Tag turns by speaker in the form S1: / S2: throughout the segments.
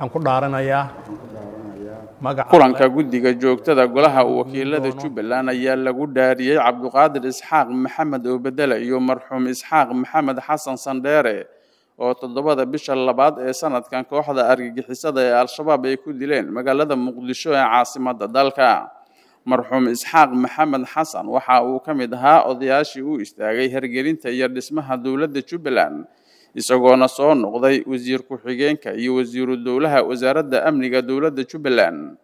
S1: waxaan ku dhaaranayaa
S2: kulanka guddiga joogtada golaha wakiilada jubbaland ayaa lagu dhaariyey cabduqaadir isxaaq maxamed oobedele iyo marxuum isxaaq maxamed xasan sandheere oo toddobada bisha labaad ee sanadkan kooxda argagixisada ee al-shabaab ay ku dileen magaalada muqdisho ee caasimadda dalka marxuum isxaaq maxamed xasan waxa uu ka mid ahaa odayaashii u istaagay hergelinta iyo dhismaha dowladda jubbaland isagoona soo noqday wasiir ku-xigeenka iyo wasiiru dowlaha wasaaradda amniga dowladda jubbaland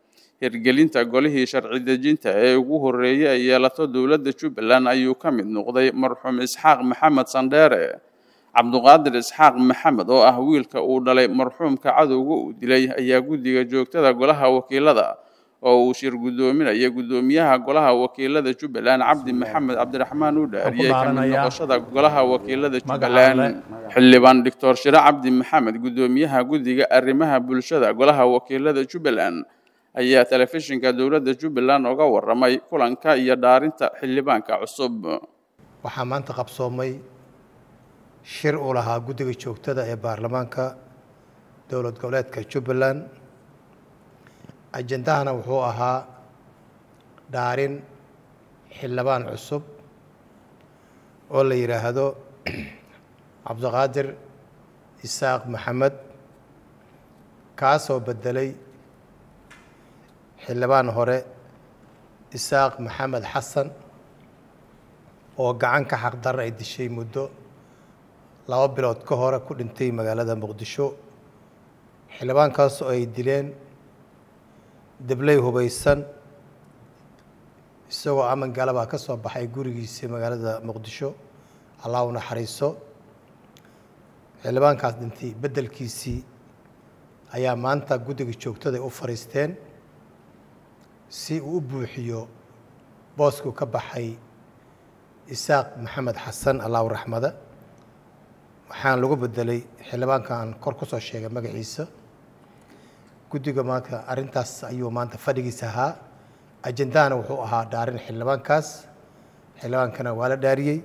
S2: hirgelinta golihii sharci dejinta ee ugu horeeyay ay yeelato dowladda jubbaland ayuu ka mid noqday marxuum isxaaq maxamed sandheere cabduqaadir isxaaq maxamed oo ah wiilka uu dhalay marxuumka cadowga uu dilay ayaa guddiga joogtada golaha wakiilada oo uu shir guddoominaya guddoomiyaha golaha wakiilada jubbaland cabdi maxamed cabdiraxmaan u dhaariyey kamid noqoshada golaha wakiilada jubbaland xildhibaan doctor shire cabdi maxamed guddoomiyaha guddiga arrimaha bulshada golaha wakiilada jubbaland ayaa telefishinka dowladda jubbaland uga waramay kulanka iyo dhaarinta xildhibaanka cusub
S1: waxaa maanta qabsoomay shir uu lahaa guddiga joogtada ee baarlamaanka dowlad goboleedka jubbaland ajendahana wuxuu ahaa dhaarin xildhibaan cusub oo la yidhaahdo cabdiqaadir isaaq maxamed kaasoo bedelay xildhibaan hore isaaq maxamed xasan oo gacan ka xaqdaran ay dishay muddo laba bilood ka hore ku dhintay magaalada muqdisho xildhibaankaas oo ay dileen debley hubaysan isagoo aman galabaa ah ka soo baxay gurigiisii magaalada muqdisho allah u naxariiso xildhibaankaas dhintay beddelkiisii ayaa maanta guddiga joogtaday u fadhiisteen si uu u buuxiyo booskuu ka baxay isaaq maxamed xasan allahu raxmada waxaan lagu beddelay xildhibaankan kor ku soo sheegay magaciisa guddiga maanta arrintaas ayuu maanta fadhigiis ahaa ajendahana wuxuu ahaa dhaarin xildhibaankaas xildhibaankana waa la dhaariyey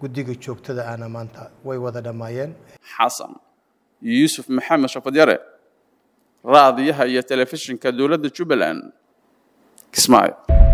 S1: guddiga joogtada ana maanta way wada dhammaayeen
S2: xasan yuusuf maxamed shafadyare raadiyaha iyo telefishinka dowladda jubbaland
S1: kismaayo